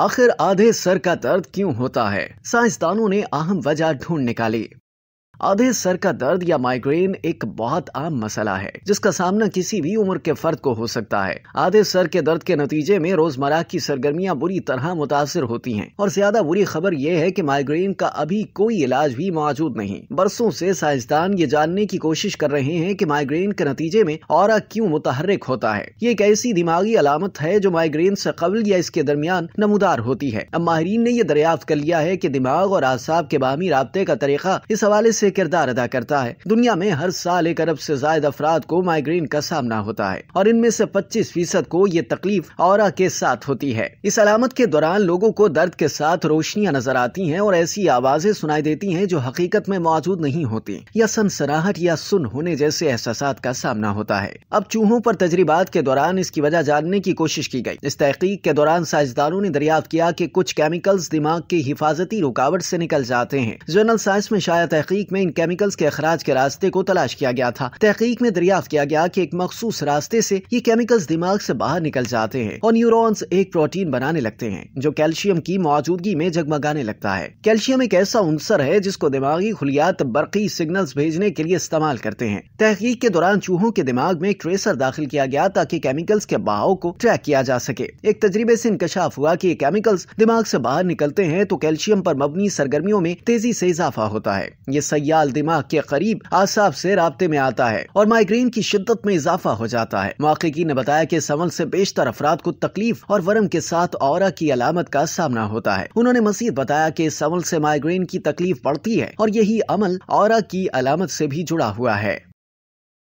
आखिर आधे सर का दर्द क्यों होता है साइंसदानों ने अहम वजह ढूंढ निकाली आधे सर का दर्द या माइग्रेन एक बहुत आम मसला है जिसका सामना किसी भी उम्र के फर्द को हो सकता है आधे सर के दर्द के नतीजे में रोजमर्रा की सरगर्मियां बुरी तरह मुतासर होती हैं और ज्यादा बुरी खबर यह है कि माइग्रेन का अभी कोई इलाज भी मौजूद नहीं बरसों से साइंसदान ये जानने की कोशिश कर रहे हैं कि माइग्रेन के नतीजे में और क्यों मुतहरक होता है ये एक ऐसी दिमागी अलामत है जो माइग्रेन से कबल या इसके दरमियान नमदार होती है अब माहरीन ने यह दरियाफ्त कर लिया है की दिमाग और आसाब के बामी रबते का तरीका इस हवाले से किरदार अदा करता है दुनिया में हर साल एक अरब से जायद अफराद को माइग्रेन का सामना होता है और इनमें से 25 फीसद को ये तकलीफ और के साथ होती है इस अलामत के दौरान लोगों को दर्द के साथ रोशनियाँ नजर आती हैं और ऐसी आवाजें सुनाई देती हैं जो हकीकत में मौजूद नहीं होती या सनसराहट या सुन होने जैसे एहसास का सामना होता है अब चूहों पर तजरीबात के दौरान इसकी वजह जानने की कोशिश की गई इस तहकीक के दौरान साइंसदानों ने दरियाफ्त किया कि कुछ केमिकल्स दिमाग की हिफाजती रुकावट से निकल जाते हैं जनरल साइंस में शायद तहकीक में इन केमिकल्स के अखराज के रास्ते को तलाश किया गया था तहकीक में दरियाफ्त किया गया कि एक मखसूस रास्ते से ये केमिकल्स दिमाग से बाहर निकल जाते हैं और न्यूरो एक प्रोटीन बनाने लगते हैं जो कैल्शियम की मौजूदगी में जगमगाने लगता है कैल्शियम एक ऐसा उनसर है जिसको दिमागी खुलियात बरकी सिग्नल भेजने के लिए इस्तेमाल करते हैं तहकीक के दौरान चूहों के दिमाग में ट्रेसर दाखिल किया गया ताकि केमिकल्स के बहाव को ट्रैक किया जा सके एक तजर्बे ऐसी इंकशाफ हुआ की ये केमिकल्स दिमाग ऐसी बाहर निकलते हैं तो कैल्शियम आरोप मबनी सरगर्मियों में तेजी ऐसी इजाफा होता है ये सही खयाल दिमाग के करीब आसाब से रबते में आता है और माइग्रेन की शिद्दत में इजाफा हो जाता है मौके ने बताया की इस अमल ऐसी बेशतर अफराद को तकलीफ और वरम के साथ और की अलामत का सामना होता है उन्होंने मजीद बताया की इस अमल ऐसी माइग्रेन की तकलीफ बढ़ती है और यही अमल और की अलामत से भी जुड़ा हुआ है